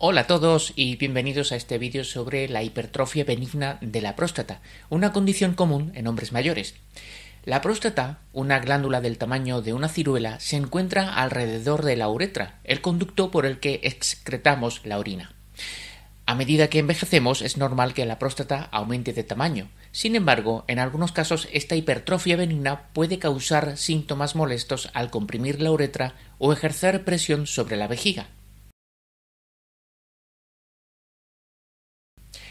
Hola a todos y bienvenidos a este vídeo sobre la hipertrofia benigna de la próstata, una condición común en hombres mayores. La próstata, una glándula del tamaño de una ciruela, se encuentra alrededor de la uretra, el conducto por el que excretamos la orina. A medida que envejecemos es normal que la próstata aumente de tamaño. Sin embargo, en algunos casos esta hipertrofia benigna puede causar síntomas molestos al comprimir la uretra o ejercer presión sobre la vejiga.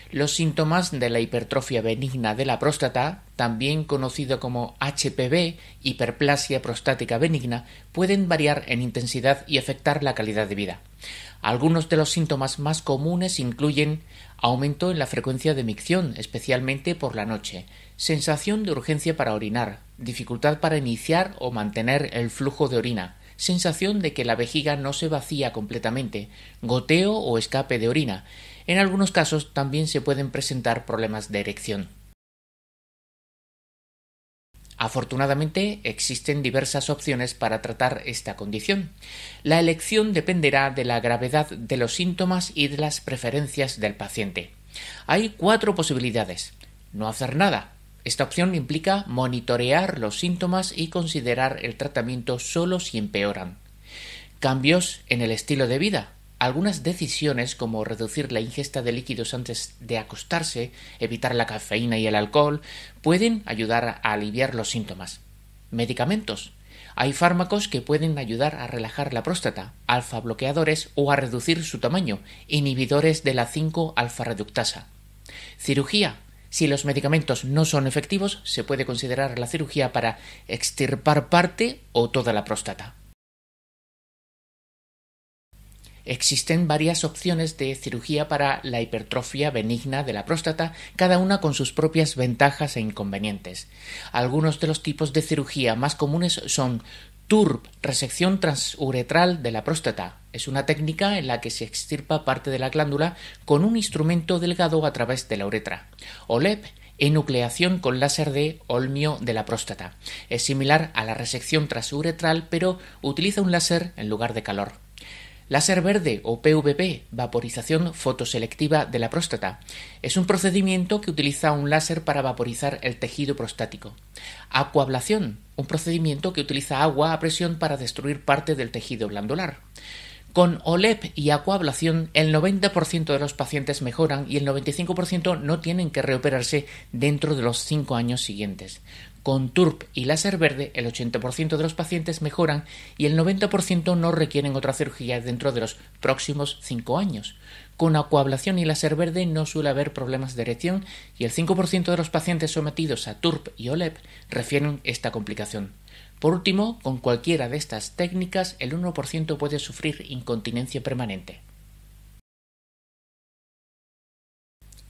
Los síntomas de la hipertrofia benigna de la próstata, también conocido como HPV, hiperplasia prostática benigna, pueden variar en intensidad y afectar la calidad de vida. Algunos de los síntomas más comunes incluyen aumento en la frecuencia de micción, especialmente por la noche, sensación de urgencia para orinar, dificultad para iniciar o mantener el flujo de orina, sensación de que la vejiga no se vacía completamente, goteo o escape de orina. En algunos casos también se pueden presentar problemas de erección. Afortunadamente, existen diversas opciones para tratar esta condición. La elección dependerá de la gravedad de los síntomas y de las preferencias del paciente. Hay cuatro posibilidades. No hacer nada, esta opción implica monitorear los síntomas y considerar el tratamiento solo si empeoran. Cambios en el estilo de vida. Algunas decisiones como reducir la ingesta de líquidos antes de acostarse, evitar la cafeína y el alcohol, pueden ayudar a aliviar los síntomas. Medicamentos. Hay fármacos que pueden ayudar a relajar la próstata, alfa bloqueadores o a reducir su tamaño, inhibidores de la 5 alfa reductasa. Cirugía. Si los medicamentos no son efectivos, se puede considerar la cirugía para extirpar parte o toda la próstata. Existen varias opciones de cirugía para la hipertrofia benigna de la próstata, cada una con sus propias ventajas e inconvenientes. Algunos de los tipos de cirugía más comunes son TURB, resección transuretral de la próstata. Es una técnica en la que se extirpa parte de la glándula con un instrumento delgado a través de la uretra. OLEP, enucleación con láser de olmio de la próstata. Es similar a la resección transuretral, pero utiliza un láser en lugar de calor. Láser verde o PVP, vaporización fotoselectiva de la próstata, es un procedimiento que utiliza un láser para vaporizar el tejido prostático. Acuablación, un procedimiento que utiliza agua a presión para destruir parte del tejido glandular. Con OLEP y acuablación, el 90% de los pacientes mejoran y el 95% no tienen que reoperarse dentro de los 5 años siguientes. Con TURP y láser verde, el 80% de los pacientes mejoran y el 90% no requieren otra cirugía dentro de los próximos 5 años. Con acuablación y láser verde no suele haber problemas de erección y el 5% de los pacientes sometidos a TURP y OLEP refieren esta complicación. Por último, con cualquiera de estas técnicas, el 1% puede sufrir incontinencia permanente.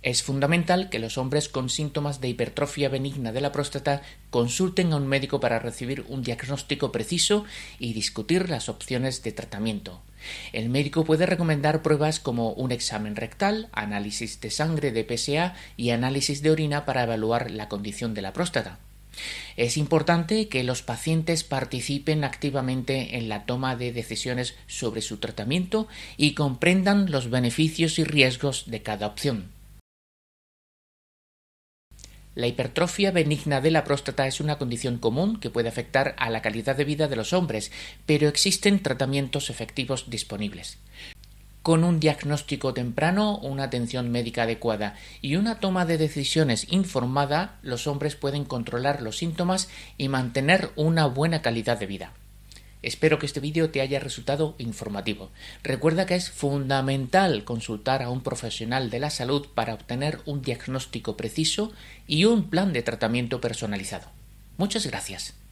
Es fundamental que los hombres con síntomas de hipertrofia benigna de la próstata consulten a un médico para recibir un diagnóstico preciso y discutir las opciones de tratamiento. El médico puede recomendar pruebas como un examen rectal, análisis de sangre de PSA y análisis de orina para evaluar la condición de la próstata. Es importante que los pacientes participen activamente en la toma de decisiones sobre su tratamiento y comprendan los beneficios y riesgos de cada opción. La hipertrofia benigna de la próstata es una condición común que puede afectar a la calidad de vida de los hombres, pero existen tratamientos efectivos disponibles. Con un diagnóstico temprano, una atención médica adecuada y una toma de decisiones informada, los hombres pueden controlar los síntomas y mantener una buena calidad de vida. Espero que este vídeo te haya resultado informativo. Recuerda que es fundamental consultar a un profesional de la salud para obtener un diagnóstico preciso y un plan de tratamiento personalizado. Muchas gracias.